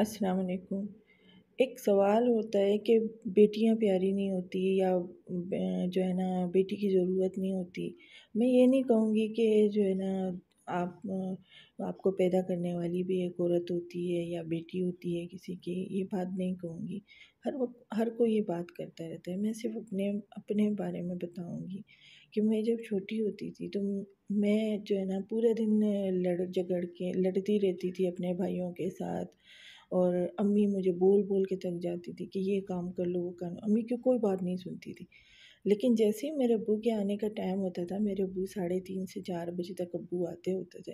अस्सलाम वालेकुम एक सवाल होता है कि बेटियां प्यारी नहीं होती या जो है ना बेटी की ज़रूरत नहीं होती मैं ये नहीं कहूँगी कि जो है ना आप आपको पैदा करने वाली भी एक औरत होती है या बेटी होती है किसी की ये बात नहीं कहूँगी हर वक्त हर कोई ये बात करता रहता है मैं सिर्फ अपने अपने बारे में बताऊँगी कि मैं जब छोटी होती थी तो मैं जो है ना पूरे दिन लड़ झगड़ के लड़ती रहती थी अपने भाइयों के साथ और अम्मी मुझे बोल बोल के थक जाती थी कि ये काम कर लो वो कर लो अम्मी की कोई बात नहीं सुनती थी लेकिन जैसे ही मेरे अबू के आने का टाइम होता था मेरे अबू साढ़े तीन से चार बजे तक अबू आते होते थे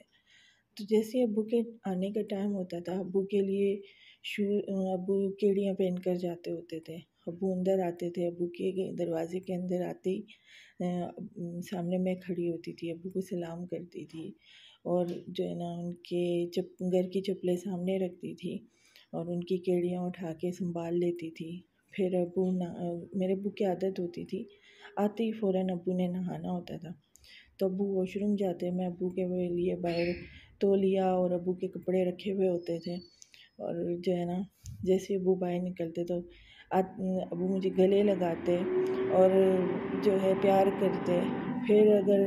तो जैसे ही अबू के आने का टाइम होता था अबू के लिए शू अबू केड़ियाँ पहन कर जाते होते थे अबू अंदर आते थे अबू के दरवाजे के अंदर आते ही सामने मैं खड़ी होती थी अबू को सलाम करती थी और जो है ना उनके चप घर की चप्पलें सामने रखती थी और उनकी केड़ियाँ उठा के संभाल लेती थी फिर अबू ना मेरे अबू की आदत होती थी आते ही फ़ौरन अबू ने नहाना होता था तो अबू वॉशरूम जाते मैं अबू के लिए बाहर लिया और अबू के कपड़े रखे हुए होते थे और जो है ना जैसे अबू बाहर निकलते तो अबू मुझे गले लगाते और जो है प्यार करते फिर अगर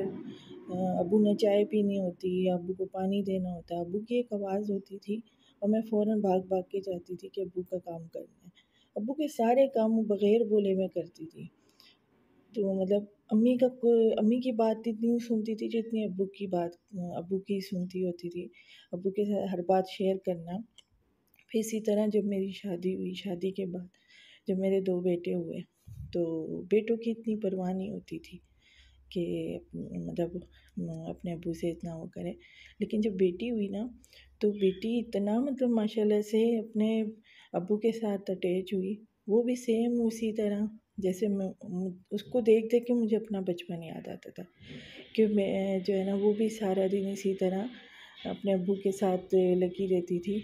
अबू ने चाय पीनी होती अबू को पानी देना होता अबू की एक आवाज़ होती थी और तो मैं फ़ौर भाग भाग के जाती थी कि अबू का काम करना है अबू के सारे काम बग़ैर बोले मैं करती थी तो मतलब अम्मी का अम्मी की बात इतनी सुनती थी जितनी अबू की बात अबू की सुनती होती थी अबू के साथ हर बात शेयर करना फिर इसी तरह जब मेरी शादी हुई शादी के बाद जब मेरे दो बेटे हुए तो बेटों की इतनी परवाह नहीं होती थी कि मतलब अपने अबू से इतना वो करे लेकिन जब बेटी हुई ना तो बेटी इतना मतलब माशाल्लाह से अपने अबू के साथ अटैच हुई वो भी सेम उसी तरह जैसे मैं उसको देख देख के मुझे अपना बचपन याद आता था कि मैं जो है ना वो भी सारा दिन इसी तरह अपने अबू के साथ लगी रहती थी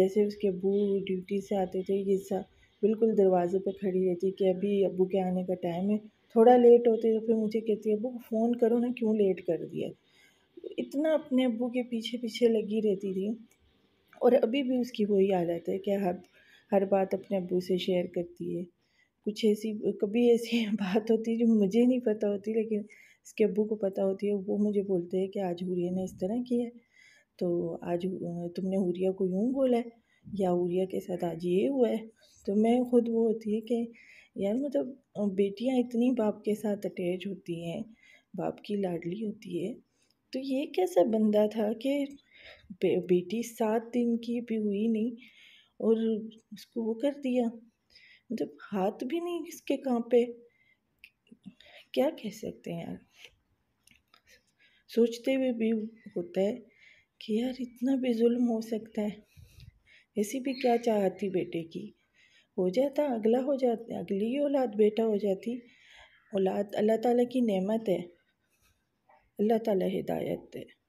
जैसे उसके अबू ड्यूटी से आते थे ये बिल्कुल दरवाज़े पे खड़ी रहती कि अभी अबू के आने का टाइम है थोड़ा लेट होते तो फिर मुझे कहती है अबू फ़ोन करो ना क्यों लेट कर दिया इतना अपने अबू के पीछे पीछे लगी रहती थी और अभी भी उसकी वही हालत है कि हर हर बात अपने अबू से शेयर करती है कुछ ऐसी कभी ऐसी बात होती है जो मुझे नहीं पता होती लेकिन इसके अबू को पता होती है वो मुझे बोलते हैं कि आज हुरिया ने इस तरह किया तो आज तुमने हुरिया को यूँ बोला है या उरिया के साथ आज ये हुआ है तो मैं ख़ुद वो होती है कि यार मतलब बेटियां इतनी बाप के साथ अटैच होती हैं बाप की लाडली होती है तो ये कैसा बंदा था कि बे, बेटी सात दिन की भी हुई नहीं और उसको वो कर दिया मतलब हाथ भी नहीं इसके पे क्या कह सकते हैं यार सोचते हुए भी होता है कि यार इतना भी जुल्म हो सकता है ऐसी भी क्या चाहती थी बेटे की हो जाता अगला हो जाता अगली औलाद बेटा हो जाती औलाद अल्लाह ताला की नेमत है अल्लाह ताला हिदायत है